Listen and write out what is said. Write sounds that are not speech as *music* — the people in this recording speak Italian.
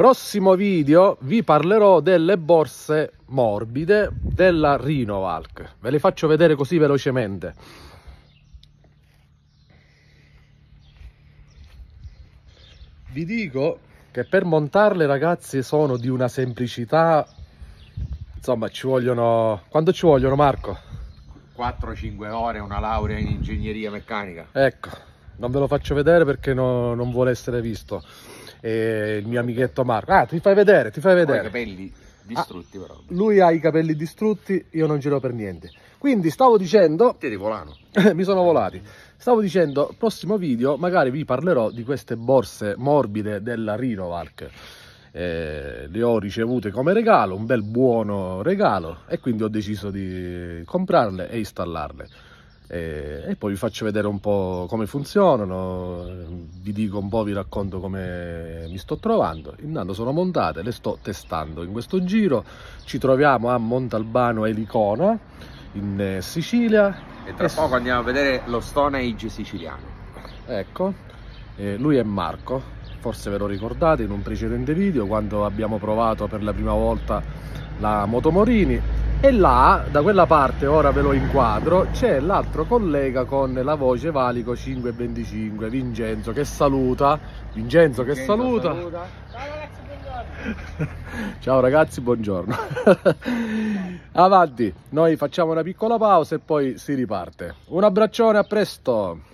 Prossimo video vi parlerò delle borse morbide della Rinovalk. Ve le faccio vedere così velocemente. Vi dico che per montarle ragazzi sono di una semplicità insomma ci vogliono Quanto ci vogliono Marco? 4-5 ore una laurea in ingegneria meccanica ecco non ve lo faccio vedere perché no, non vuole essere visto e il mio amichetto Marco. Ah, ti fai vedere, ti fai vedere. Ho i capelli distrutti ah, però. Lui ha i capelli distrutti, io non giro per niente. Quindi stavo dicendo... Ti volano. *laughs* mi sono volati. Stavo dicendo, prossimo video magari vi parlerò di queste borse morbide della Rinovark. Eh, le ho ricevute come regalo, un bel buono regalo e quindi ho deciso di comprarle e installarle. Eh, e, poi vi faccio vedere un po' come funzionano, vi dico un po', vi racconto come mi sto trovando. Intanto sono montate, le sto testando in questo giro, ci troviamo a Montalbano e in eh, Sicilia. E tra e... poco andiamo a vedere lo Stone Age siciliano. Ecco, eh, lui è Marco, forse ve lo ricordate in un precedente video quando abbiamo provato per la prima volta la Motomorini e là da quella parte ora ve lo inquadro c'è l'altro collega con la voce valico 525 Vincenzo che saluta Vincenzo, Vincenzo che saluta, saluta. *laughs* Ciao ragazzi, buongiorno. *laughs* Avanti, noi facciamo una piccola pausa e poi si riparte. Un abbraccione, a presto.